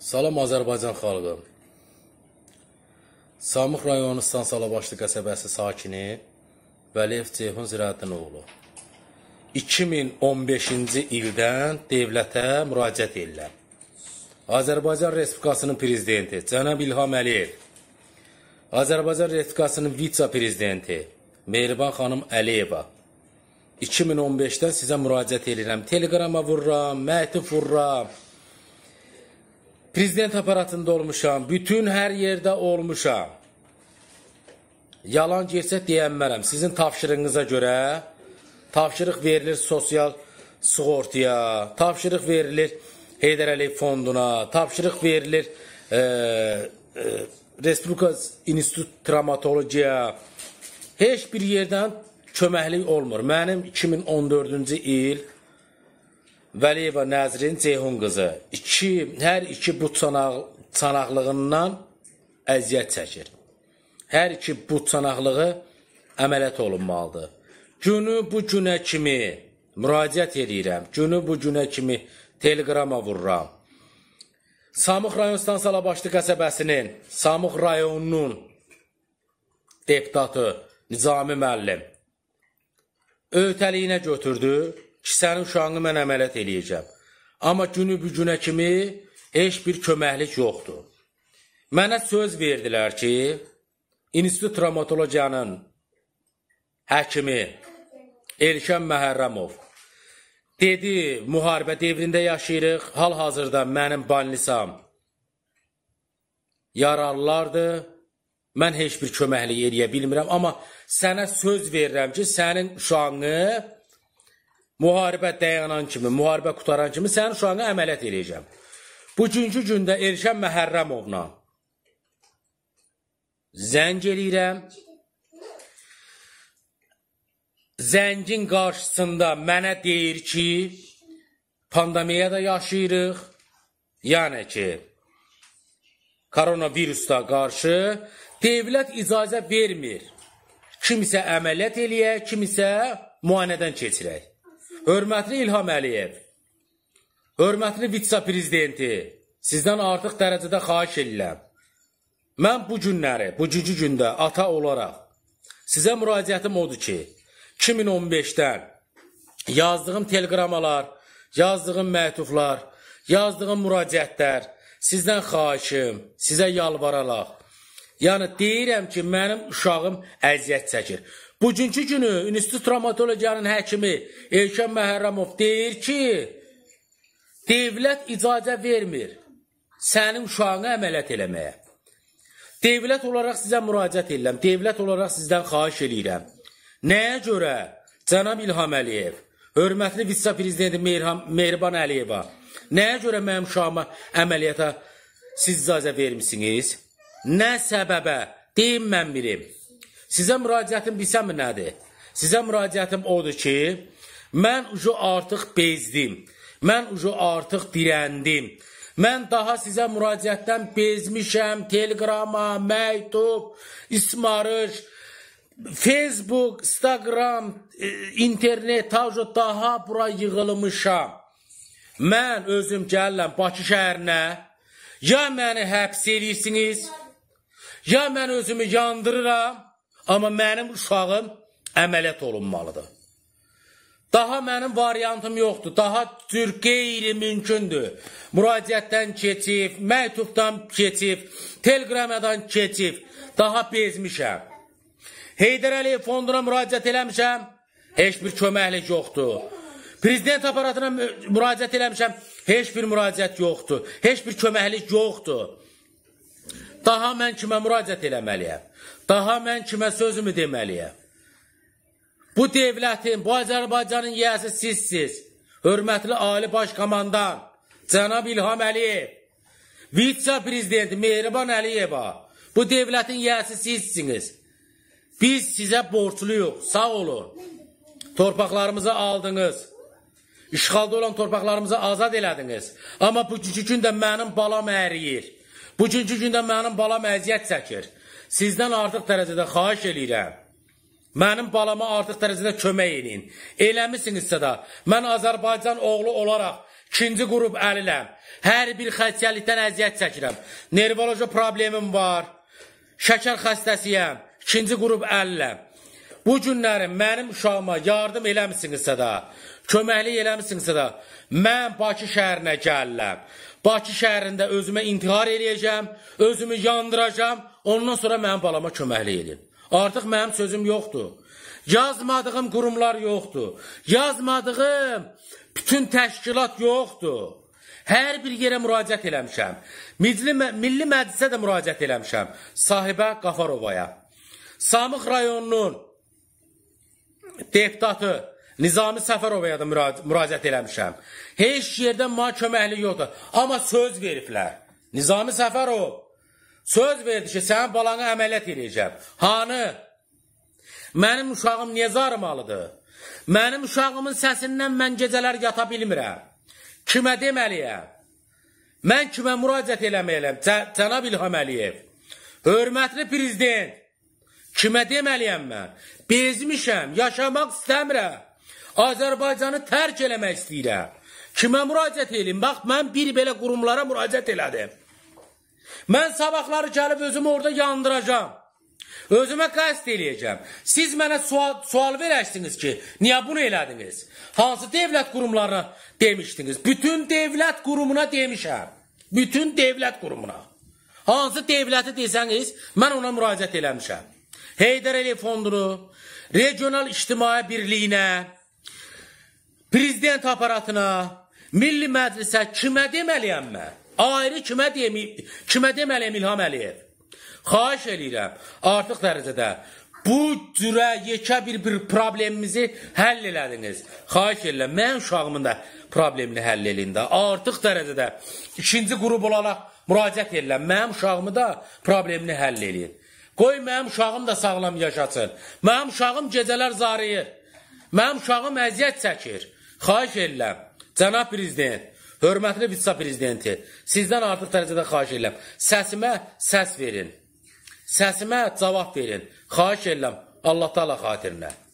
Salam Azərbaycan xalqı. Samux rayonu Stansalabaşlı qəsəbəsi sakini Vəliyev Ceyhun Ziraəddin oğlu 2015-ci ildən dövlətə müraciət edirlər. Azərbaycan Respublikasının prezidenti cənab İlham Əliyev, Azərbaycan Respublikasının vitse-prezidenti Mehriban xanım Əliyeva 2015-dən sizə müraciət edirəm. Teleqrama vururam, məktub vururam. Prezident aparatında olmuşam, bütün hər yerdə olmuşam. Yalan getsə deyənmərəm. Sizin tapşırığınıza görə tapşırıq verilir sosial sığortaya, tapşırıq verilir Heydər Əliyev fonduna, tapşırıq verilir e, e, Respublika İnstitut Dramatologiya. Heç bir yerdən köməklik olmur. Mənim 2014-cü il Vəliyeva Nəzrin Ceyhun qızı iki, hər iki bu çanaq, çanaqlığından əziyyət çəkir. Hər iki bu çanaqlığı əməliyyat olunmalıdır. Günü bu günə kimi müraciət edirəm. Günü bu günə kimi teleqrama vururam. Samux rayon stansiyalabaşlı qəsəbəsinin, Samux rayonunun deputatı Nizami müəllim öhdəliyinə götürdü ki, sənin uşağını mən əməliyyat eləyəcəm. Amma günü bu günə kimi heç bir köməklik yoxdur. Mənə söz verdilər ki, İnstitut Travmatologiyanın həkimi Elşən Məhərrəmov dedi, müharibə devrində yaşayırıq, hal-hazırda mənim banlisam yararlılardır, mən heç bir köməklik eləyə bilmirəm, amma sənə söz verirəm ki, sənin uşağını müharibə dayanan kimi, müharibə qutaran kimi sənin uşağına əməliyyat eləyəcəm. Bugünkü gündə Elşən Məhərrəmovna zəng eləyirəm. Zəngin qarşısında mənə deyir ki, pandemiyada yaşayırıq. Yəni ki, koronavirusda qarşı dövlət icazə vermir. Kimisə əməliyyat eləyə, kimisə müayinədən keçirək. Hörmətli İlham Əliyev, hörmətli vitsa-prezidenti, sizdən artıq dərəcədə xaiş edirəm. Mən bu günləri, bu cücü gündə ata olaraq sizə müraciətim odur ki, 2015-dən yazdığım teleqramalar, yazdığım məktublar, yazdığım müraciətlər, sizdən xaişim, sizə yalvararaq, yəni deyirəm ki, mənim uşağım əziyyət çəkir. Bugünkü günü İnstitut travmatologiyanın həkimi Elkən Məhərrəmov deyir ki, devlət icazə vermir sənin uşağını əməliyyat eləməyə. Devlət olaraq sizə müraciət edirəm, devlət olaraq sizdən xahiş edirəm. Nəyə görə? Cənab İlham Əliyev, hörmətli vitse-prezidenti Mehriban Əliyeva, nəyə görə mənim uşağıma əməliyyata siz icazə vermisiniz? Nə səbəbə? Deyim mən bilim. Sizə müraciətim bilsənmi nədir? Sizə müraciətim odur ki, mən ucu artıq bezdim. Mən ucu artıq dirəndim. Mən daha sizə müraciətdən bezmişəm. Telegrama, məktub, ismarış, Facebook, Instagram, e, internet, tacı daha bura yığılmışam. Mən özüm gəlirəm Bakı şəhərinə. Ya məni həbs edirsiniz, ya mən özümü yandırıram, Amma mənim uşağım əməliyyat olunmalıdır. Daha mənim variantım yoxdur. Daha cür qeyri-mümkündür. Müraciətdən keçib, məktubdan keçib, teleqramadan keçib. Daha bezmişəm. Heydər Əliyev fonduna müraciət eləmişəm. Heç bir köməklik yoxdur. Prezident aparatına müraciət eləmişəm. Heç bir müraciət yoxdur. Heç bir köməklik yoxdur. Daha mən kimə müraciət eləməliyəm? Daha mən kimə sözümü deməliyəm? Bu devlətin, bu Azərbaycanın yiyəsi sizsiz. Hörmətli Ali Baş Komandan, Cənab İlham Əliyev, Vitsa Prezidenti Mehriban Əliyeva, bu devlətin yiyəsi sizsiniz. Biz sizə borçluyuq, sağ olun. Torpaqlarımızı aldınız. İşğalda olan torpaqlarımızı azad elədiniz. Amma bugünkü gündə mənim balam əriyir. Bugünkü gündə mənim balam əziyyət çəkir sizdən artıq dərəcədə xahiş eləyirəm. Mənim balama artıq dərəcədə kömək edin. Eləmisinizsə də, mən Azərbaycan oğlu olaraq ikinci qrup əliləm. Hər bir xəstəlikdən əziyyət çəkirəm. Nervoloji problemim var, şəkər xəstəsiyəm, ikinci qrup əliləm. Bu günlərim mənim uşağıma yardım eləmisinizsə də, köməklik eləmisinizsə də, mən Bakı şəhərinə gəlirəm. Bakı şəhərində özümə intihar eləyəcəm, özümü yandıracam ondan sonra mənim balama köməklik edin. Artıq mənim sözüm yoxdur. Yazmadığım qurumlar yoxdur. Yazmadığım bütün təşkilat yoxdur. Hər bir yerə müraciət eləmişəm. Milli, Milli Məclisə də müraciət eləmişəm. Sahibə Qafarovaya. Samıq rayonunun deputatı Nizami Səfərovaya da müraci müraciət eləmişəm. Heç yerdə mənə köməklik yoxdur. Amma söz veriblər. Nizami Səfərov Söz verdi ki, sənin balanı əməliyyat eləyəcəm. Hanı? Mənim uşağım niyə zarmalıdır? Mənim uşağımın səsindən mən gecələr yata bilmirəm. Kimə deməliyəm? Mən kimə müraciət eləməyəm? Cənab İlham Əliyev. Hörmətli prezident. Kimə deməliyəm mən? Bezmişəm, yaşamaq istəmirəm. Azərbaycanı tərk eləmək istəyirəm. Kimə müraciət edeyim? Bax, mən bir belə qurumlara müraciət elədim. Mən sabahları gəlib özümü orada yandıracam. Özümə qəst eləyəcəm. Siz mənə sual, sual verəşdiniz ki, niyə bunu elədiniz? Hansı devlət qurumlarına demişdiniz? Bütün devlət qurumuna demişəm. Bütün devlət qurumuna. Hansı devləti desəniz, mən ona müraciət eləmişəm. Heydər Əliyev fondunu, regional ictimai birliyinə, prezident aparatına, milli məclisə kimə deməliyəm mən? Ayrı kimə, demə, kimə deməliyəm İlham Əliyev? Xahiş eləyirəm, artıq dərəcədə bu cürə yekə bir, bir problemimizi həll elədiniz. Xahiş eləyirəm, mən uşağımın da problemini həll eləyin də. Artıq dərəcədə ikinci qrup olaraq müraciət eləyirəm. Mənim uşağımı da problemini həll eləyin. Qoy mənim uşağım da sağlam yaşasın. Mənim uşağım gecələr zarıyır. Mənim uşağım əziyyət çəkir. Xahiş eləyirəm, cənab prezident, Hörmətli vitsa prezidenti, sizdən artıq dərəcədə xahiş edirəm. Səsimə səs verin. Səsimə cavab verin. Xahiş edirəm Allah Taala xatirinə.